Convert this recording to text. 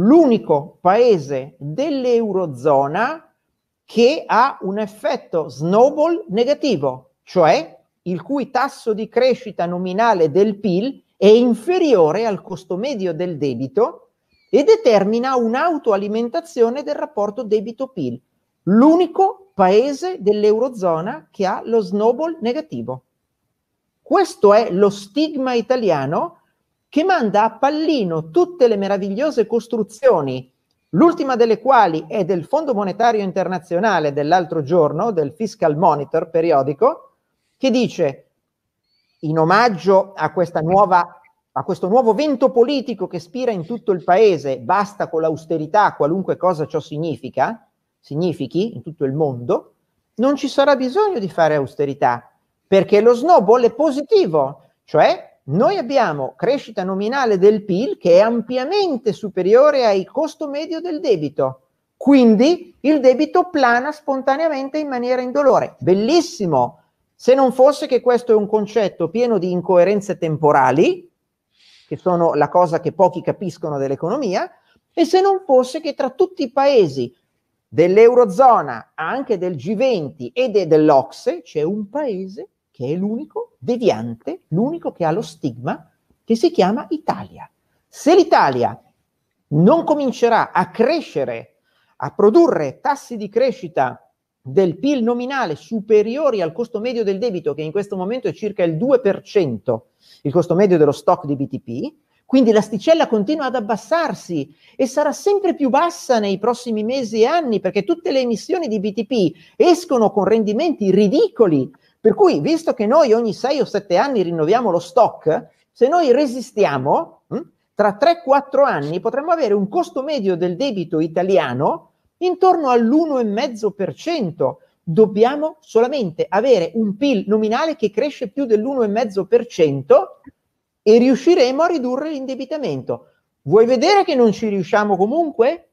l'unico paese dell'Eurozona che ha un effetto snowball negativo, cioè il cui tasso di crescita nominale del PIL è inferiore al costo medio del debito e determina un'autoalimentazione del rapporto debito-PIL, l'unico paese dell'Eurozona che ha lo snowball negativo. Questo è lo stigma italiano che manda a pallino tutte le meravigliose costruzioni, l'ultima delle quali è del Fondo Monetario Internazionale dell'altro giorno, del Fiscal Monitor periodico, che dice, in omaggio a, nuova, a questo nuovo vento politico che spira in tutto il paese, basta con l'austerità, qualunque cosa ciò significa, significhi in tutto il mondo, non ci sarà bisogno di fare austerità, perché lo snowball è positivo, cioè noi abbiamo crescita nominale del PIL che è ampiamente superiore al costo medio del debito. Quindi il debito plana spontaneamente in maniera indolore. Bellissimo! Se non fosse che questo è un concetto pieno di incoerenze temporali, che sono la cosa che pochi capiscono dell'economia, e se non fosse che tra tutti i paesi dell'Eurozona, anche del G20 e de- dell'Ocse, c'è un paese che è l'unico deviante, l'unico che ha lo stigma, che si chiama Italia. Se l'Italia non comincerà a crescere, a produrre tassi di crescita del PIL nominale superiori al costo medio del debito, che in questo momento è circa il 2%, il costo medio dello stock di BTP, quindi l'asticella continua ad abbassarsi e sarà sempre più bassa nei prossimi mesi e anni perché tutte le emissioni di BTP escono con rendimenti ridicoli per cui, visto che noi ogni 6 o 7 anni rinnoviamo lo stock, se noi resistiamo, hm, tra 3-4 anni potremmo avere un costo medio del debito italiano intorno all'1,5%. Dobbiamo solamente avere un PIL nominale che cresce più dell'1,5% e riusciremo a ridurre l'indebitamento. Vuoi vedere che non ci riusciamo comunque?